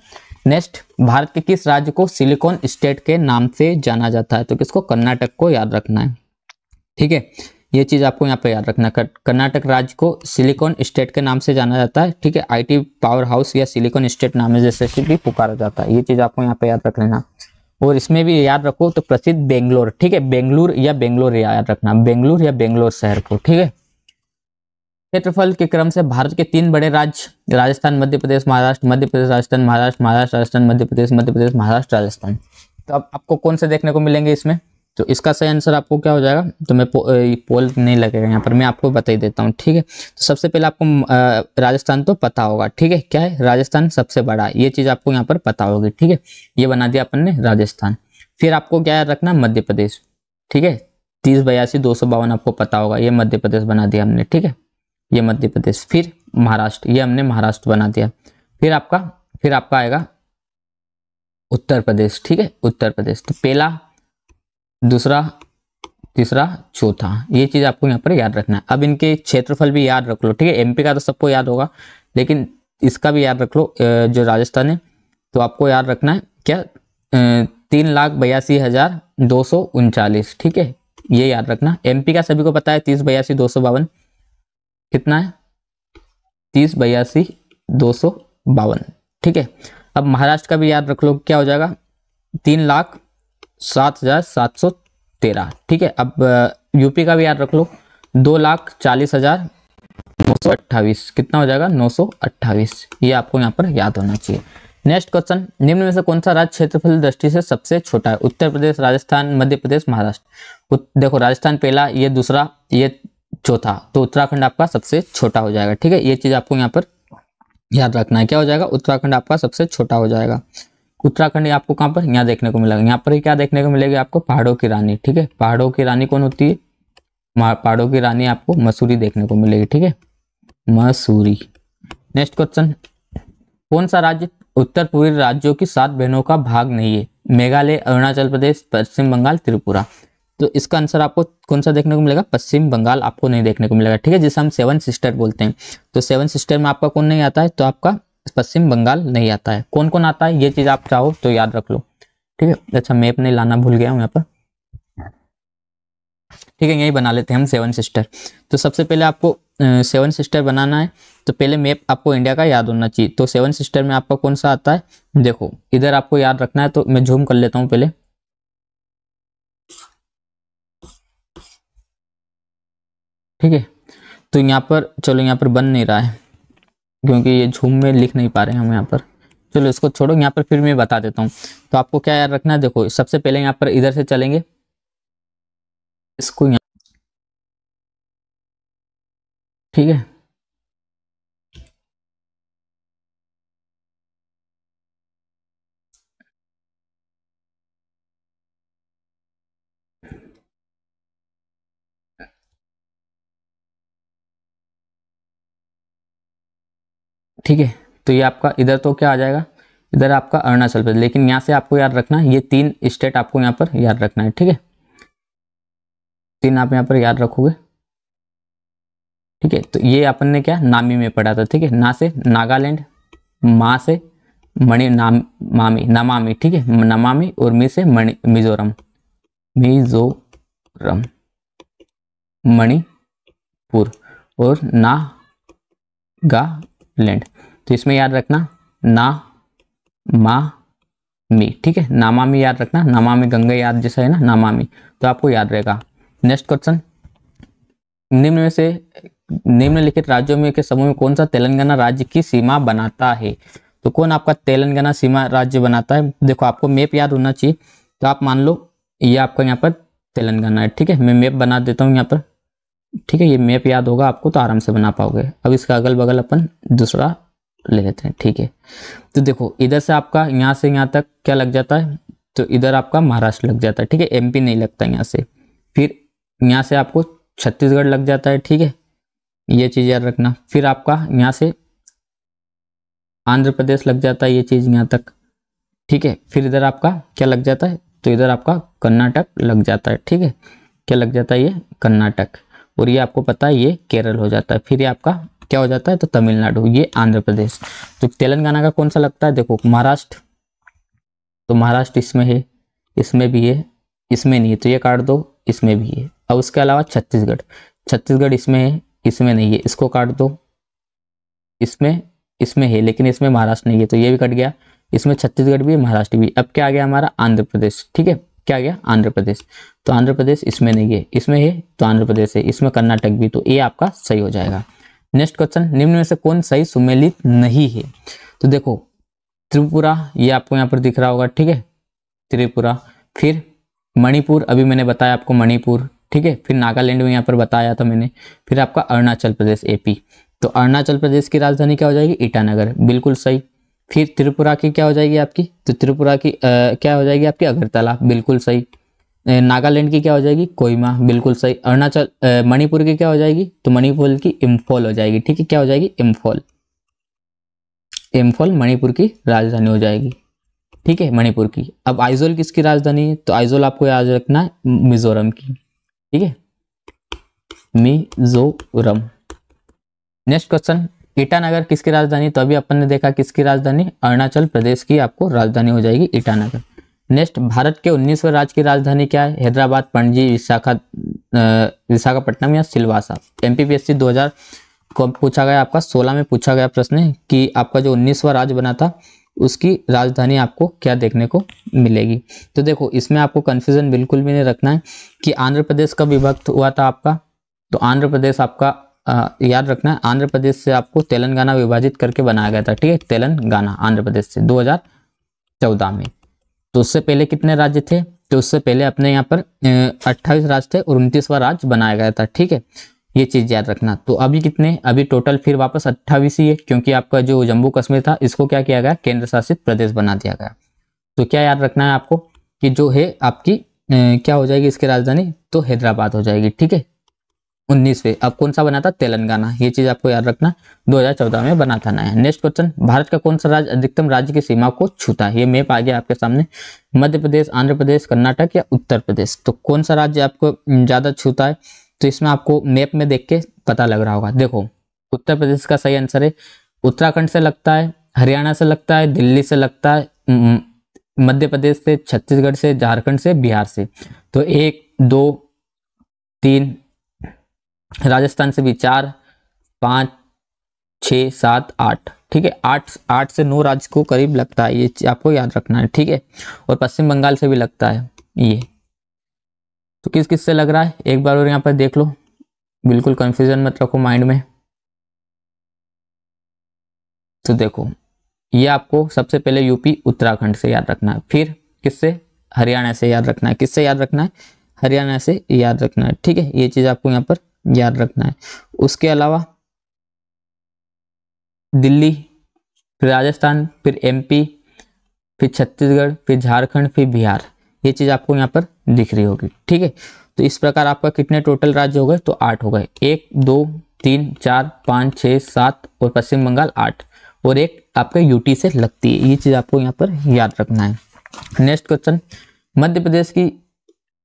नेक्स्ट भारत के किस राज्य को सिलिकॉन स्टेट के नाम से जाना जाता है तो किसको कर्नाटक को याद रखना है ठीक है ये चीज आपको यहाँ पे याद रखना कर्नाटक राज्य को सिलिकॉन स्टेट के नाम से जाना जाता है ठीक है आईटी पावर हाउस या सिलिकॉन स्टेट नाम जैसे भी पुकारा जाता है ये चीज आपको यहाँ पे याद रख लेना और इसमें भी याद रखो तो प्रसिद्ध बेंगलोर ठीक है बेंगलुरु या बेंगलोर याद रखना बेंगलुरु या बेंगलोर शहर को ठीक है क्षेत्रफल के क्रम से भारत के तीन बड़े राज्य राजस्थान मध्य प्रदेश महाराष्ट्र मध्य प्रदेश राजस्थान महाराष्ट्र महाराष्ट्र राजस्थान मध्य प्रदेश मध्य प्रदेश महाराष्ट्र राजस्थान तो अब आपको कौन से देखने को मिलेंगे इसमें तो इसका सही आंसर आपको क्या हो जाएगा तो मैं पो, पोल नहीं लगेगा यहाँ पर मैं आपको बता ही देता हूँ ठीक है तो सबसे पहले आपको राजस्थान तो पता होगा ठीक है क्या है राजस्थान सबसे बड़ा ये चीज़ आपको यहाँ पर पता होगी ठीक है ये बना दिया अपन ने राजस्थान फिर आपको क्या रखना मध्य प्रदेश ठीक है तीस बयासी दो सौ बावन आपको पता होगा ये मध्य प्रदेश बना दिया हमने ठीक है ये मध्य प्रदेश फिर महाराष्ट्र ये हमने महाराष्ट्र बना दिया फिर आपका फिर आपका आएगा उत्तर प्रदेश ठीक है उत्तर प्रदेश तो पहला दूसरा तीसरा चौथा ये चीज़ आपको यहाँ पर याद रखना है अब इनके क्षेत्रफल भी याद रख लो ठीक है एमपी का तो सबको याद होगा लेकिन इसका भी याद रख लो जो राजस्थान है तो आपको याद रखना है क्या तीन लाख बयासी हज़ार दो सौ उनचालीस ठीक है ये याद रखना एमपी का सभी को पता है तीस बयासी दो सौ बावन कितना है तीस बयासी दो सौ बावन ठीक है अब महाराष्ट्र का भी याद रख लो क्या हो जाएगा तीन लाख सात हज़ार सात सौ तेरह ठीक है अब यूपी का भी याद रख लो दो लाख चालीस हज़ार नौ सौ अट्ठावीस कितना हो जाएगा नौ सौ अट्ठावीस ये आपको यहाँ पर याद होना चाहिए नेक्स्ट क्वेश्चन निम्न में से कौन सा राज्य क्षेत्रफल दृष्टि से सबसे छोटा है उत्तर प्रदेश राजस्थान मध्य प्रदेश महाराष्ट्र देखो राजस्थान पहला ये दूसरा ये चौथा तो उत्तराखंड आपका सबसे छोटा हो जाएगा ठीक है ये चीज़ आपको यहाँ पर याद रखना है क्या हो जाएगा उत्तराखंड आपका सबसे छोटा हो जाएगा उत्तराखंड आपको कहाँ पर यहाँ देखने को मिलेगा यहाँ पर क्या देखने को मिलेगी आपको पहाड़ों की रानी ठीक है पहाड़ों की रानी कौन होती है पहाड़ों की रानी आपको मसूरी देखने को मिलेगी ठीक है मसूरी नेक्स्ट क्वेश्चन कौन सा राज्य उत्तर पूर्वी राज्यों की सात बहनों का भाग नहीं है मेघालय अरुणाचल प्रदेश पश्चिम बंगाल त्रिपुरा तो इसका आंसर आपको कौन सा देखने को मिलेगा पश्चिम बंगाल आपको नहीं देखने को मिलेगा ठीक है जिसे हम सेवन सिस्टर बोलते हैं तो सेवन सिस्टर में आपका कौन नहीं आता है तो आपका पश्चिम बंगाल नहीं आता है कौन कौन आता है ये चीज़ आप चाहो तो याद रख लो ठीक है अच्छा मैप नहीं लाना भूल गया हूँ यहाँ पर ठीक है यही बना लेते हैं हम सेवन सिस्टर तो सबसे पहले आपको सेवन सिस्टर बनाना है तो पहले मैप आपको इंडिया का याद होना चाहिए तो सेवन सिस्टर में आपका कौन सा आता है देखो इधर आपको याद रखना है तो मैं झूम कर लेता हूँ पहले ठीक है तो यहाँ पर चलो यहाँ पर बन नहीं रहा है क्योंकि ये झूम में लिख नहीं पा रहे हैं हम यहाँ पर चलो इसको छोड़ो यहाँ पर फिर मैं बता देता हूँ तो आपको क्या याद रखना है देखो सबसे पहले यहाँ पर इधर से चलेंगे इसको यहाँ ठीक है ठीक है तो ये आपका इधर तो क्या आ जाएगा इधर आपका अरुणाचल प्रदेश लेकिन यहाँ से आपको याद रखना है ये तीन स्टेट आपको यहाँ पर याद रखना है ठीक है तीन आप यहाँ पर याद रखोगे ठीक है तो ये अपन ने क्या नामी में पढ़ा था ठीक है ना से नागालैंड माँ से मणि नाम मामी नमामी ठीक है नमामी और मी से मणि मिजोरम मिजोरम मणिपुर और ना गा लैंड तो इसमें याद रखना ना मा मी ठीक है नामामी याद रखना नामामी गंगा याद जैसा है ना नामामी तो आपको याद रहेगा नेक्स्ट क्वेश्चन निम्न में से निम्नलिखित राज्यों में के समूह में कौन सा तेलंगाना राज्य की सीमा बनाता है तो कौन आपका तेलंगाना सीमा राज्य बनाता है देखो आपको मैप याद होना चाहिए तो आप मान लो ये आपका यहाँ पर तेलंगाना है ठीक है मैं मैप बना देता हूँ यहाँ पर ठीक है ये मैप याद होगा आपको तो आराम से बना पाओगे अब इसका अगल बगल अपन दूसरा ले लेते हैं ठीक है तो देखो इधर से आपका यहाँ से यहाँ तक क्या लग जाता है तो इधर आपका महाराष्ट्र लग जाता है ठीक है एमपी नहीं लगता यहाँ से फिर यहाँ से आपको छत्तीसगढ़ लग जाता है ठीक है ये चीज़ याद रखना फिर आपका यहाँ से आंध्र प्रदेश लग जाता है ये चीज़ यहाँ तक ठीक है फिर इधर आपका क्या लग जाता है तो इधर आपका कर्नाटक लग जाता है ठीक है क्या लग जाता है ये कर्नाटक और ये आपको पता है ये केरल हो जाता है फिर ये आपका क्या हो जाता है तो तमिलनाडु ये आंध्र प्रदेश तो तेलंगाना का कौन सा लगता है देखो महाराष्ट्र तो महाराष्ट्र इसमें है इसमें भी है इसमें नहीं है तो ये काट दो इसमें भी है अब उसके अलावा छत्तीसगढ़ छत्तीसगढ़ इसमें है इसमें नहीं है इसको काट दो इसमें इसमें है लेकिन इसमें महाराष्ट्र नहीं है तो ये भी कट गया इसमें छत्तीसगढ़ भी है महाराष्ट्र भी अब क्या आ गया हमारा आंध्र प्रदेश ठीक है क्या गया आंध्र प्रदेश तो आंध्र प्रदेश इसमें नहीं है इसमें है तो आंध्र प्रदेश है इसमें कर्नाटक भी तो ये आपका सही हो जाएगा नेक्स्ट क्वेश्चन निम्न में से कौन सही सुमेलित नहीं है तो देखो त्रिपुरा ये आपको यहाँ पर दिख रहा होगा ठीक है त्रिपुरा फिर मणिपुर अभी मैंने बताया आपको मणिपुर ठीक है फिर नागालैंड में यहाँ पर बताया था मैंने फिर आपका अरुणाचल प्रदेश एपी तो अरुणाचल प्रदेश की राजधानी क्या हो जाएगी ईटानगर बिल्कुल सही फिर त्रिपुरा की क्या हो जाएगी आपकी तो त्रिपुरा की आ, क्या हो जाएगी आपकी अगरतला बिल्कुल सही नागालैंड की क्या हो जाएगी कोयमा बिल्कुल सही अरुणाचल मणिपुर की क्या हो जाएगी तो मणिपुर की इम्फॉल हो जाएगी ठीक है क्या हो जाएगी इम्फॉल इम्फॉल मणिपुर की राजधानी हो जाएगी ठीक है मणिपुर की अब आइजोल किसकी राजधानी है तो आइजोल आपको याद रखना है मिजोरम की ठीक है मिजोरम नेक्स्ट क्वेश्चन ईटानगर किसकी राजधानी तो अभी अपन ने देखा किसकी राजधानी अरुणाचल प्रदेश की आपको राजधानी हो जाएगी ईटानगर नेक्स्ट भारत के उन्नीसवें राज्य की राजधानी क्या है हैदराबाद पणजी विशाखा विशाखापट्टनम या सिलवासा एम पी पी हजार को पूछा गया आपका सोलह में पूछा गया प्रश्न कि आपका जो उन्नीसवा राज्य बना था उसकी राजधानी आपको क्या देखने को मिलेगी तो देखो इसमें आपको कन्फ्यूजन बिल्कुल भी नहीं रखना है कि आंध्र प्रदेश का विभक्त हुआ था आपका तो आंध्र प्रदेश आपका याद रखना है आंध्र प्रदेश से आपको तेलंगाना विभाजित करके बनाया गया था ठीक है तेलंगाना आंध्र प्रदेश से 2014 में तो उससे पहले कितने राज्य थे तो उससे पहले अपने यहाँ पर 28 राज्य थे और उनतीसवा राज्य बनाया गया था ठीक है ये चीज़ याद रखना तो अभी कितने अभी टोटल फिर वापस अट्ठाईस ही है क्योंकि आपका जो जम्मू कश्मीर था इसको क्या किया गया केंद्र शासित प्रदेश बना दिया गया तो क्या याद रखना है आपको कि जो है आपकी क्या हो जाएगी इसकी राजधानी तो हैदराबाद हो जाएगी ठीक है उन्नीस में अब कौन सा बना था तेलंगाना ये चीज आपको याद रखना 2014 में बना था नया नेक्स्ट क्वेश्चन भारत का कौन सा राज्य अधिकतम राज्य की सीमा को छूता है ये मैप आ गया आपके सामने मध्य प्रदेश आंध्र प्रदेश कर्नाटक या उत्तर प्रदेश तो कौन सा राज्य आपको ज्यादा छूता है तो इसमें आपको मैप में देख के पता लग रहा होगा देखो उत्तर प्रदेश का सही आंसर है उत्तराखंड से लगता है हरियाणा से लगता है दिल्ली से लगता है मध्य प्रदेश से छत्तीसगढ़ से झारखंड से बिहार से तो एक दो तीन राजस्थान से भी चार पाँच छ सात आठ ठीक है आठ आठ से नौ राज्य को करीब लगता है ये आपको याद रखना है ठीक है और पश्चिम बंगाल से भी लगता है ये तो किस किस से लग रहा है एक बार और यहाँ पर देख लो बिल्कुल कंफ्यूजन मत रखो माइंड में तो देखो ये आपको सबसे पहले यूपी उत्तराखंड से याद रखना है फिर किससे हरियाणा से याद रखना है किससे याद रखना है हरियाणा से याद रखना है ठीक है ये चीज़ आपको यहाँ पर याद रखना है उसके अलावा दिल्ली फिर राजस्थान फिर एमपी फिर छत्तीसगढ़ फिर झारखंड फिर बिहार ये चीज़ आपको यहाँ पर दिख रही होगी ठीक है तो इस प्रकार आपका कितने टोटल राज्य हो गए तो आठ हो गए एक दो तीन चार पाँच छः सात और पश्चिम बंगाल आठ और एक आपके यूटी से लगती है ये चीज़ आपको यहाँ पर याद रखना है नेक्स्ट क्वेश्चन मध्य प्रदेश की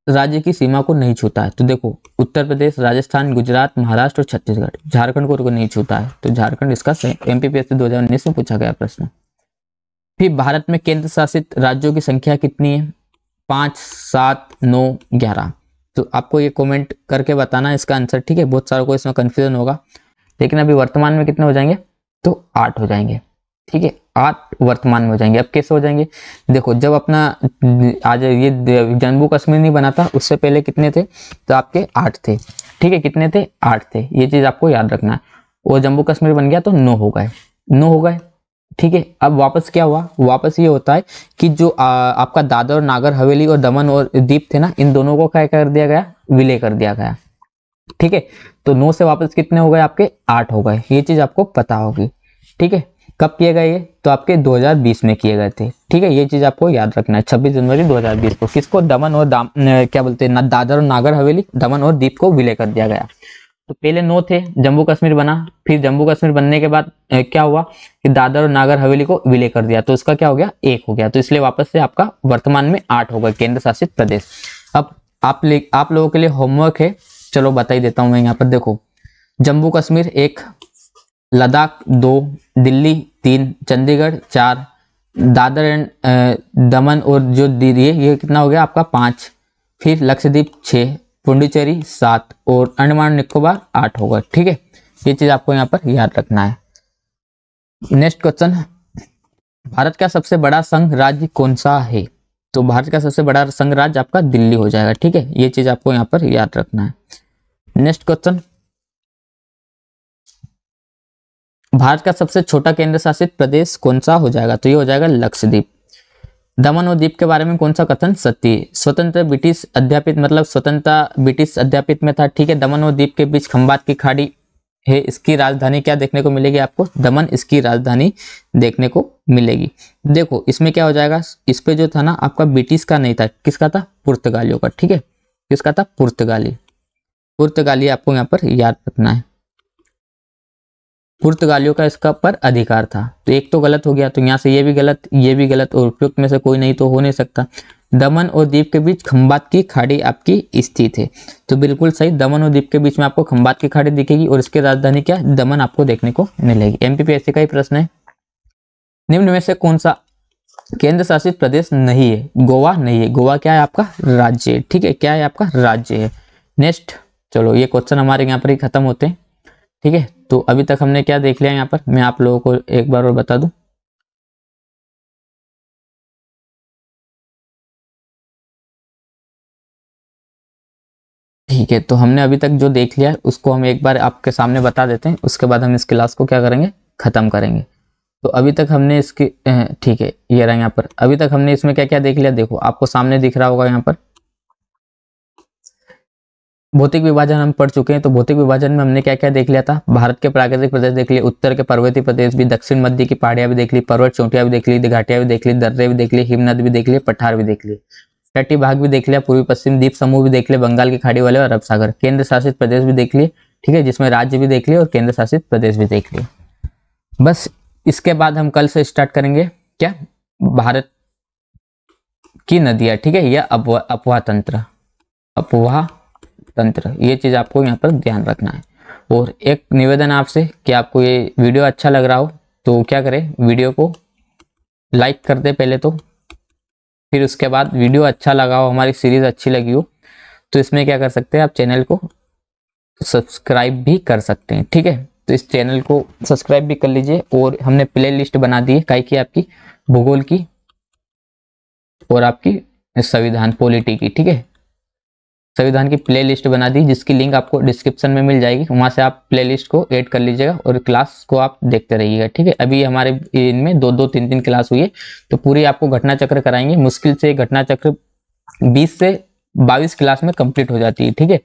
राज्य की सीमा को नहीं छूता है तो देखो उत्तर प्रदेश राजस्थान गुजरात महाराष्ट्र और छत्तीसगढ़ झारखंड को नहीं छूता है तो झारखंड इसका एम दो हजार उन्नीस में पूछा गया प्रश्न फिर भारत में केंद्र शासित राज्यों की संख्या कितनी है पांच सात नौ ग्यारह तो आपको ये कमेंट करके बताना है इसका आंसर ठीक है बहुत सारों को इसमें कंफ्यूजन होगा लेकिन अभी वर्तमान में कितने हो जाएंगे तो आठ हो जाएंगे ठीक है आठ वर्तमान में हो जाएंगे अब कैसे हो जाएंगे देखो जब अपना आज ये जम्मू कश्मीर नहीं बना था उससे पहले कितने थे तो आपके आठ थे ठीक है कितने थे आठ थे ये चीज़ आपको याद रखना है वो जम्मू कश्मीर बन गया तो नौ हो गए नौ हो गए ठीक है अब वापस क्या हुआ वापस ये होता है कि जो आ, आपका दादर और नागर हवेली और दमन और दीप थे ना इन दोनों को क्या कर दिया गया विलय कर दिया गया ठीक है तो नौ से वापस कितने हो गए आपके आठ हो गए ये चीज़ आपको पता होगी ठीक है कब किए गए ये तो आपके 2020 में किए गए थे ठीक है ये चीज़ आपको याद रखना है 26 जनवरी 2020 को किसको दमन और दाम न, क्या बोलते हैं दादर और नागर हवेली दमन और दीप को विलय कर दिया गया तो पहले नो थे जम्मू कश्मीर बना फिर जम्मू कश्मीर बनने के बाद ए, क्या हुआ कि दादर और नागर हवेली को विलय कर दिया तो उसका क्या हो गया एक हो गया तो इसलिए वापस से आपका वर्तमान में आठ होगा केंद्र शासित प्रदेश अब आप ले आप लोगों के लिए होमवर्क है चलो बताई देता हूँ मैं यहाँ पर देखो जम्मू कश्मीर एक लद्दाख दो दिल्ली तीन चंडीगढ़ चार दादर एंड दमन और जो है ये कितना हो गया आपका पाँच फिर लक्षद्वीप छः पुंडुचेरी सात और अंडमान निकोबार आठ होगा ठीक है ये चीज़ आपको यहाँ पर याद रखना है नेक्स्ट क्वेश्चन भारत का सबसे बड़ा संघ राज्य कौन सा है तो भारत का सबसे बड़ा संघ राज्य आपका दिल्ली हो जाएगा ठीक है ये चीज़ आपको यहाँ पर याद रखना है नेक्स्ट क्वेश्चन भारत का सबसे छोटा केंद्र शासित प्रदेश कौन सा हो जाएगा तो ये हो जाएगा लक्षद्वीप दमन और द्वीप के बारे में कौन सा कथन सत्य स्वतंत्र ब्रिटिश अध्यापित मतलब स्वतंत्रता ब्रिटिश अध्यापित में था ठीक है दमन और द्वीप के बीच खम्बात की खाड़ी है इसकी राजधानी क्या देखने को मिलेगी आपको दमन इसकी राजधानी देखने को मिलेगी देखो इसमें क्या हो जाएगा इस पे जो था ना आपका ब्रिटिश का नहीं था किसका था पुर्तगालियों का ठीक है किसका था पुर्तगाली पुर्तगाली आपको यहाँ पर याद रखना है पुर्तगालियों का इसका पर अधिकार था तो एक तो गलत हो गया तो यहाँ से ये भी गलत ये भी गलत और उपयुक्त में से कोई नहीं तो हो नहीं सकता दमन और द्वीप के बीच खम्बात की खाड़ी आपकी स्थित है तो बिल्कुल सही दमन और द्वीप के बीच में आपको खम्बात की खाड़ी दिखेगी और इसकी राजधानी क्या दमन आपको देखने को मिलेगी एमपीपीएससी का ही प्रश्न है निम्न में से कौन सा केंद्र शासित प्रदेश नहीं है गोवा नहीं है गोवा क्या है आपका राज्य है ठीक है क्या है आपका राज्य है नेक्स्ट चलो ये क्वेश्चन हमारे यहाँ पर ही खत्म होते हैं ठीक है तो अभी तक हमने क्या देख लिया यहाँ पर मैं आप लोगों को एक बार और बता दूं ठीक है तो हमने अभी तक जो देख लिया उसको हम एक बार आपके सामने बता देते हैं उसके बाद हम इस क्लास को क्या करेंगे ख़त्म करेंगे तो अभी तक हमने इसकी ठीक है ये रहा यहाँ पर अभी तक हमने इसमें क्या क्या देख लिया देखो आपको सामने दिख रहा होगा यहाँ पर भौतिक विभाजन हम पढ़ चुके हैं तो भौतिक विभाजन में हमने क्या क्या देख लिया था भारत के प्राकृतिक प्रदेश देख लिए उत्तर के पर्वतीय प्रदेश भी दक्षिण मध्य की पहाड़ियां भी देख ली पर्वत चोटियां भी देख ली घाटियां भी देख ली दर्रे भी देख ली हिमनद भी देख लिए पठार भी देख लिए तटीय भाग भी देख लिया पूर्वी पश्चिम द्वीप समूह भी देख लिया बंगाल की खाड़ी वाले और अरब सागर केंद्र शासित प्रदेश भी देख लिए ठीक है जिसमें राज्य भी देख लिए और केंद्र शासित प्रदेश भी देख लिए बस इसके बाद हम कल से स्टार्ट करेंगे क्या भारत की नदियां ठीक है या अपवा अपवाह तंत्र अपवाह तंत्र ये चीज़ आपको यहाँ पर ध्यान रखना है और एक निवेदन आपसे कि आपको ये वीडियो अच्छा लग रहा हो तो क्या करें वीडियो को लाइक कर दे पहले तो फिर उसके बाद वीडियो अच्छा लगा हो हमारी सीरीज़ अच्छी लगी हो तो इसमें क्या कर सकते हैं आप चैनल को सब्सक्राइब भी कर सकते हैं ठीक है तो इस चैनल को सब्सक्राइब भी कर लीजिए और हमने प्ले लिस्ट बना दी है कई की आपकी भूगोल की और आपकी संविधान पॉलिटी की ठीक है संविधान की प्लेलिस्ट बना दी जिसकी लिंक आपको डिस्क्रिप्शन में मिल जाएगी वहाँ से आप प्लेलिस्ट को ऐड कर लीजिएगा और क्लास को आप देखते रहिएगा ठीक है अभी हमारे इनमें दो दो तीन तीन क्लास हुई है तो पूरी आपको घटना चक्र कराएंगे मुश्किल से घटना चक्र बीस से बाईस क्लास में कंप्लीट हो जाती है ठीक है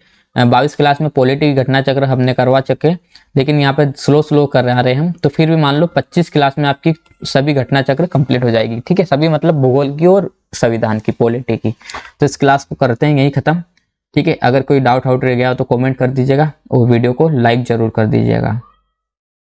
बाईस क्लास में पॉलिटी घटना चक्र हमने करवा चुके लेकिन यहाँ पर स्लो स्लो कर रहे हैं हम तो फिर भी मान लो पच्चीस क्लास में आपकी सभी घटना चक्र कंप्लीट हो जाएगी ठीक है सभी मतलब भूगोल की और संविधान की पॉलिटी की तो इस क्लास को करते हैं यही खत्म ठीक है अगर कोई डाउट आउट रह गया तो कमेंट कर दीजिएगा और वीडियो को लाइक ज़रूर कर दीजिएगा